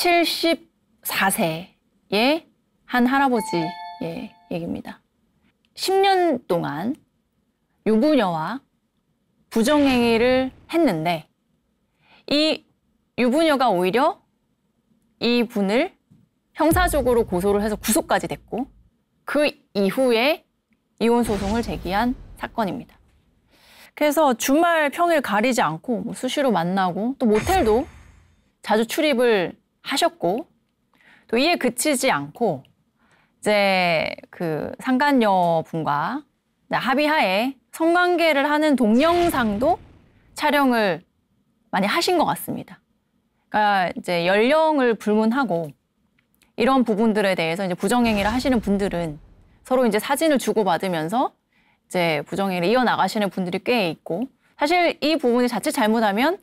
74세의 한 할아버지의 얘기입니다. 10년 동안 유부녀와 부정행위를 했는데 이 유부녀가 오히려 이 분을 형사적으로 고소를 해서 구속까지 됐고 그 이후에 이혼 소송을 제기한 사건입니다. 그래서 주말 평일 가리지 않고 뭐 수시로 만나고 또 모텔도 자주 출입을 하셨고 또 이에 그치지 않고 이제 그 상간녀 분과 합의하에 성관계를 하는 동영상도 촬영을 많이 하신 것 같습니다. 그러니까 이제 연령을 불문하고 이런 부분들에 대해서 이제 부정행위를 하시는 분들은 서로 이제 사진을 주고받으면서 이제 부정행위를 이어나가시는 분들이 꽤 있고 사실 이 부분이 자칫 잘못하면